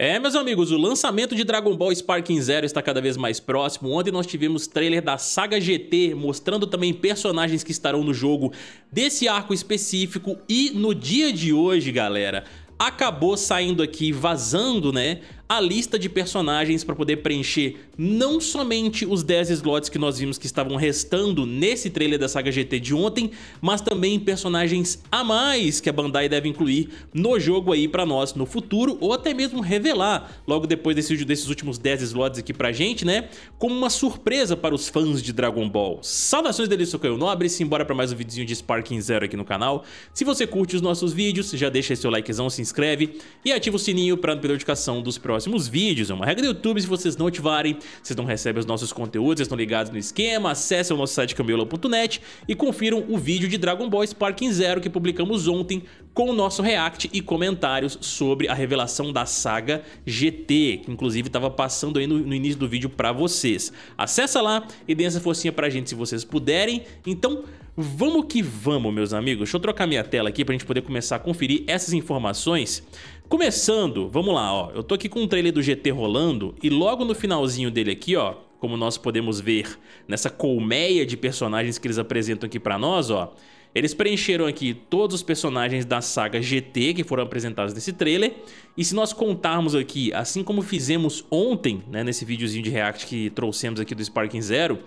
É, meus amigos, o lançamento de Dragon Ball Sparking Zero está cada vez mais próximo. Ontem nós tivemos trailer da saga GT, mostrando também personagens que estarão no jogo desse arco específico. E no dia de hoje, galera, acabou saindo aqui, vazando, né? A lista de personagens para poder preencher não somente os 10 slots que nós vimos que estavam restando nesse trailer da saga GT de ontem, mas também personagens a mais que a Bandai deve incluir no jogo aí para nós no futuro, ou até mesmo revelar logo depois desse, desses últimos 10 slots aqui pra gente, né? Como uma surpresa para os fãs de Dragon Ball. Saudações delícia, eu Caio Nobre, simbora para mais um videozinho de Sparking Zero aqui no canal. Se você curte os nossos vídeos, já deixa seu likezão, se inscreve e ativa o sininho para não perder notificação dos próximos vídeos. É uma regra do YouTube, se vocês não ativarem, vocês não recebem os nossos conteúdos, vocês estão ligados no esquema, acessem o nosso site cambiola.net e confiram o vídeo de Dragon Ball Sparking Zero que publicamos ontem com o nosso react e comentários sobre a revelação da saga GT, que inclusive estava passando aí no, no, início do vídeo para vocês. Acessa lá e dê essa forcinha pra gente se vocês puderem. Então, vamos que vamos, meus amigos. Deixa eu trocar minha tela aqui pra gente poder começar a conferir essas informações. Começando, vamos lá, ó. Eu tô aqui com o um trailer do GT rolando e logo no finalzinho dele aqui, ó, como nós podemos ver nessa colmeia de personagens que eles apresentam aqui para nós, ó, eles preencheram aqui todos os personagens da saga GT que foram apresentados nesse trailer. E se nós contarmos aqui, assim como fizemos ontem, né, nesse videozinho de React que trouxemos aqui do Sparking Zero,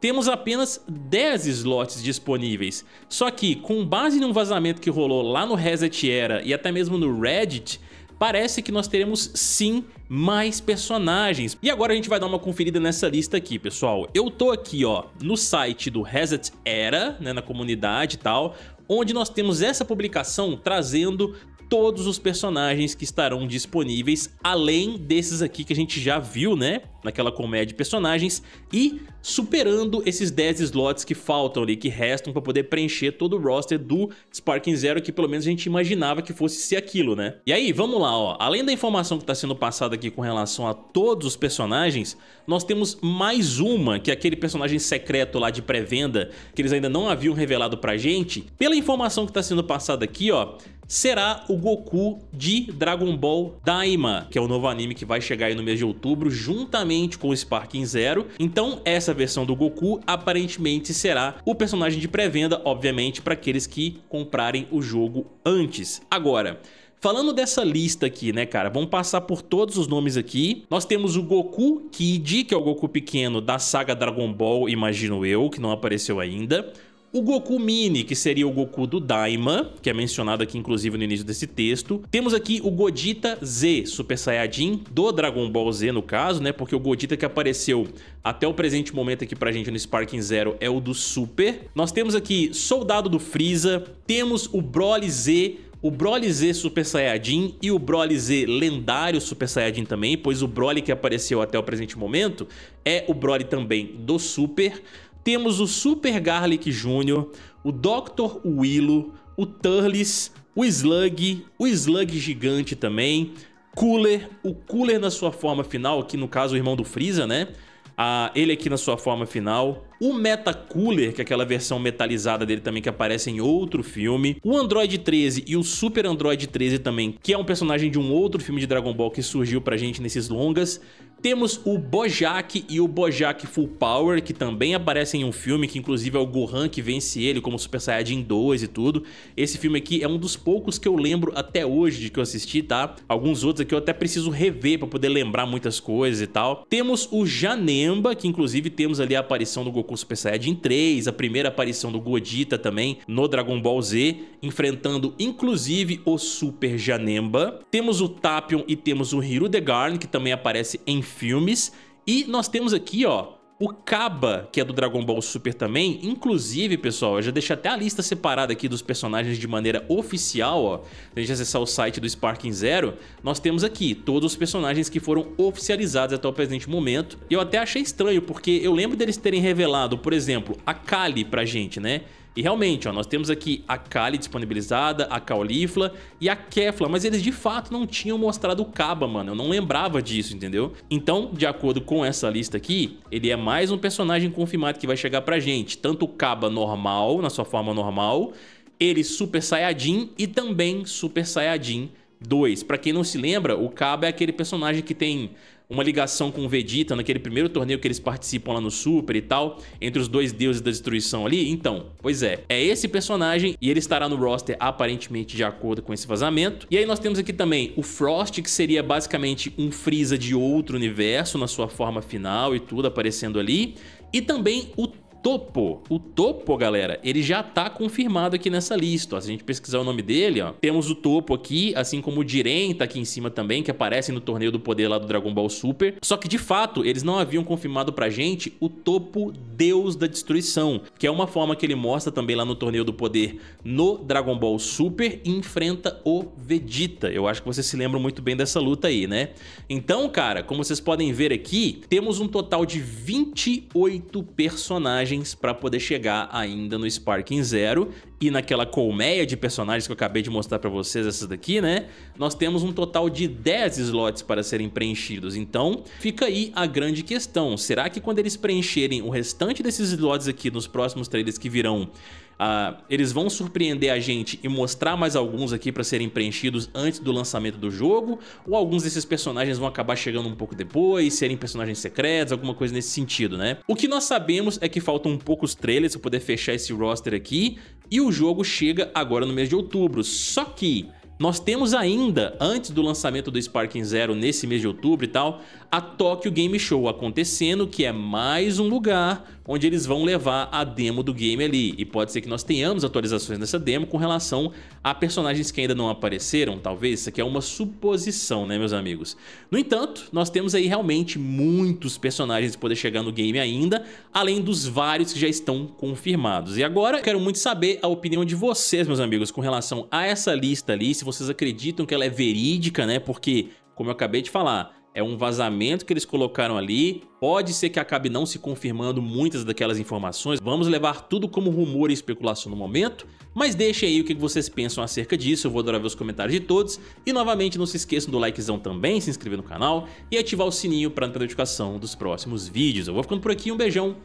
temos apenas 10 slots disponíveis. Só que, com base num vazamento que rolou lá no Reset Era e até mesmo no Reddit, parece que nós teremos sim mais personagens. E agora a gente vai dar uma conferida nessa lista aqui, pessoal. Eu tô aqui, ó, no site do Reset Era, né, na comunidade e tal, onde nós temos essa publicação trazendo todos os personagens que estarão disponíveis, além desses aqui que a gente já viu, né? Naquela comédia de personagens, e superando esses 10 slots que faltam ali, que restam para poder preencher todo o roster do Sparking Zero, que pelo menos a gente imaginava que fosse ser aquilo, né? E aí, vamos lá, ó. Além da informação que está sendo passada aqui com relação a todos os personagens, nós temos mais uma, que é aquele personagem secreto lá de pré-venda, que eles ainda não haviam revelado pra gente. Pela informação que está sendo passada aqui, ó, será o Goku de Dragon Ball Daima, que é o novo anime que vai chegar aí no mês de outubro, juntamente com o Sparking Zero. Então, essa versão do Goku aparentemente será o personagem de pré-venda, obviamente, para aqueles que comprarem o jogo antes. Agora, Falando dessa lista aqui, né, cara? Vamos passar por todos os nomes aqui. Nós temos o Goku Kid, que é o Goku pequeno da saga Dragon Ball, imagino eu, que não apareceu ainda. O Goku Mini, que seria o Goku do Daima, que é mencionado aqui inclusive no início desse texto. Temos aqui o Godita Z, Super Saiyajin, do Dragon Ball Z no caso, né? Porque o Godita que apareceu até o presente momento aqui pra gente no Sparking Zero é o do Super. Nós temos aqui Soldado do Freeza, temos o Broly Z, o Broly Z Super Saiyajin e o Broly Z lendário Super Saiyajin também, pois o Broly que apareceu até o presente momento é o Broly também do Super temos o Super Garlic Jr., o Dr. Willow, o Turles, o Slug, o Slug gigante também, Cooler, o Cooler na sua forma final, aqui no caso o irmão do Freeza, né? Ah, ele aqui na sua forma final, o Meta Cooler, que é aquela versão metalizada dele também que aparece em outro filme, o Android 13 e o Super Android 13 também, que é um personagem de um outro filme de Dragon Ball que surgiu pra gente nesses longas, temos o Bojack e o Bojack Full Power, que também aparecem em um filme, que inclusive é o Gohan que vence ele como Super Saiyajin 2 e tudo. Esse filme aqui é um dos poucos que eu lembro até hoje de que eu assisti, tá? Alguns outros aqui eu até preciso rever pra poder lembrar muitas coisas e tal. Temos o Janemba, que inclusive temos ali a aparição do Goku Super Saiyajin 3, a primeira aparição do Godita também no Dragon Ball Z, enfrentando inclusive o Super Janemba. Temos o Tapion e temos o Hirudegarn, que também aparece em filmes. E nós temos aqui, ó, o Kaba, que é do Dragon Ball Super também. Inclusive, pessoal, eu já deixei até a lista separada aqui dos personagens de maneira oficial, ó. Se a gente acessar o site do Sparking Zero, nós temos aqui todos os personagens que foram oficializados até o presente momento. E eu até achei estranho, porque eu lembro deles terem revelado, por exemplo, a Kali pra gente, né? E realmente, ó, nós temos aqui a Kali disponibilizada, a Caulifla e a Kefla, mas eles de fato não tinham mostrado o Kaba, mano. Eu não lembrava disso, entendeu? Então, de acordo com essa lista aqui, ele é mais um personagem confirmado que vai chegar pra gente. Tanto o Kaba normal, na sua forma normal, ele Super Saiyajin e também Super Saiyajin 2. Pra quem não se lembra, o Kaba é aquele personagem que tem uma ligação com o Vegeta naquele primeiro torneio que eles participam lá no Super e tal, entre os dois deuses da destruição ali? Então, pois é, é esse personagem e ele estará no roster aparentemente de acordo com esse vazamento. E aí nós temos aqui também o Frost, que seria basicamente um Freeza de outro universo na sua forma final e tudo aparecendo ali. E também o topo. O topo, galera, ele já tá confirmado aqui nessa lista. Ó. Se a gente pesquisar o nome dele, ó, temos o topo aqui, assim como o Jiren tá aqui em cima também, que aparece no torneio do poder lá do Dragon Ball Super. Só que, de fato, eles não haviam confirmado pra gente o topo Deus da Destruição, que é uma forma que ele mostra também lá no torneio do poder no Dragon Ball Super e enfrenta o Vegeta. Eu acho que vocês se lembram muito bem dessa luta aí, né? Então, cara, como vocês podem ver aqui, temos um total de 28 personagens personagens para poder chegar ainda no Sparking Zero. E naquela colmeia de personagens que eu acabei de mostrar para vocês, essas daqui, né? Nós temos um total de 10 slots para serem preenchidos. Então, fica aí a grande questão. Será que quando eles preencherem o restante desses slots aqui nos próximos trailers que virão, Uh, eles vão surpreender a gente e mostrar mais alguns aqui para serem preenchidos antes do lançamento do jogo, ou alguns desses personagens vão acabar chegando um pouco depois, serem personagens secretos, alguma coisa nesse sentido, né? O que nós sabemos é que faltam poucos trailers para poder fechar esse roster aqui, e o jogo chega agora no mês de outubro, só que... Nós temos ainda, antes do lançamento do Sparking Zero nesse mês de outubro e tal, a Tokyo Game Show acontecendo, que é mais um lugar onde eles vão levar a demo do game ali. E pode ser que nós tenhamos atualizações nessa demo com relação a personagens que ainda não apareceram, talvez. Isso aqui é uma suposição, né, meus amigos? No entanto, nós temos aí realmente muitos personagens poder chegar no game ainda, além dos vários que já estão confirmados. E agora, eu quero muito saber a opinião de vocês, meus amigos, com relação a essa lista ali, se vocês acreditam que ela é verídica, né? Porque, como eu acabei de falar, é um vazamento que eles colocaram ali. Pode ser que acabe não se confirmando muitas daquelas informações. Vamos levar tudo como rumor e especulação no momento. Mas deixe aí o que vocês pensam acerca disso. Eu vou adorar ver os comentários de todos. E novamente não se esqueçam do likezão também, se inscrever no canal e ativar o sininho para não perder notificação dos próximos vídeos. Eu vou ficando por aqui. Um beijão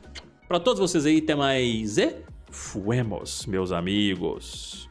para todos vocês aí. Até mais e fuemos, meus amigos.